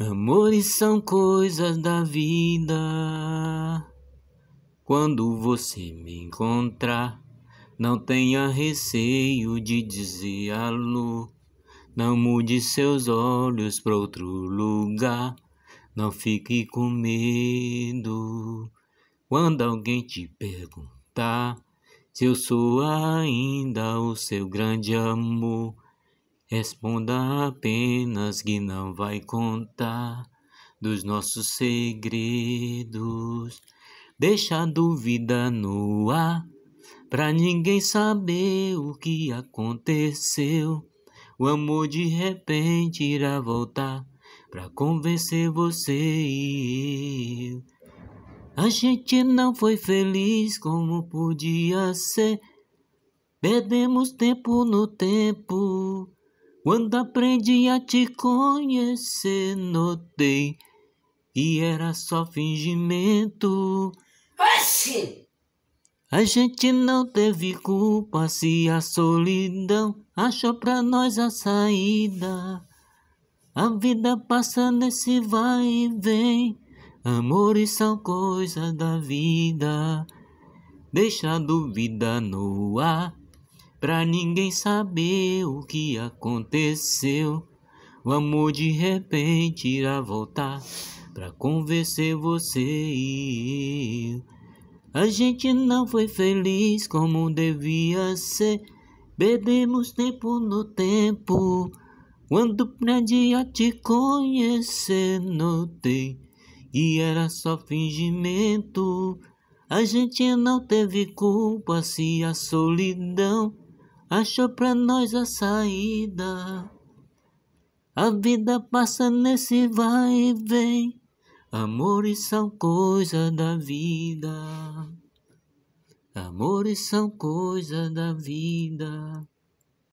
Amores são coisas da vida. Quando você me encontrar, não tenha receio de dizer alô. Não mude seus olhos para outro lugar. Não fique com medo. Quando alguém te perguntar se eu sou ainda o seu grande amor. Responda apenas que não vai contar dos nossos segredos. Deixa a dúvida no ar, pra ninguém saber o que aconteceu. O amor de repente irá voltar pra convencer você e eu. A gente não foi feliz como podia ser. Perdemos tempo no tempo quando aprendi a te conhecer, notei que era só fingimento. Oxi! A gente não teve culpa se a solidão achou pra nós a saída. A vida passa nesse vai e vem, amores são coisas da vida. Deixa a dúvida no ar pra ninguém saber o que aconteceu. O amor de repente irá voltar pra convencer você e eu. A gente não foi feliz como devia ser. Bebemos tempo no tempo. Quando aprendi a te conhecer, notei e era só fingimento. A gente não teve culpa se a solidão achou pra nós a saída. A vida passa nesse vai e vem, amores são coisa da vida. Amores são coisa da vida.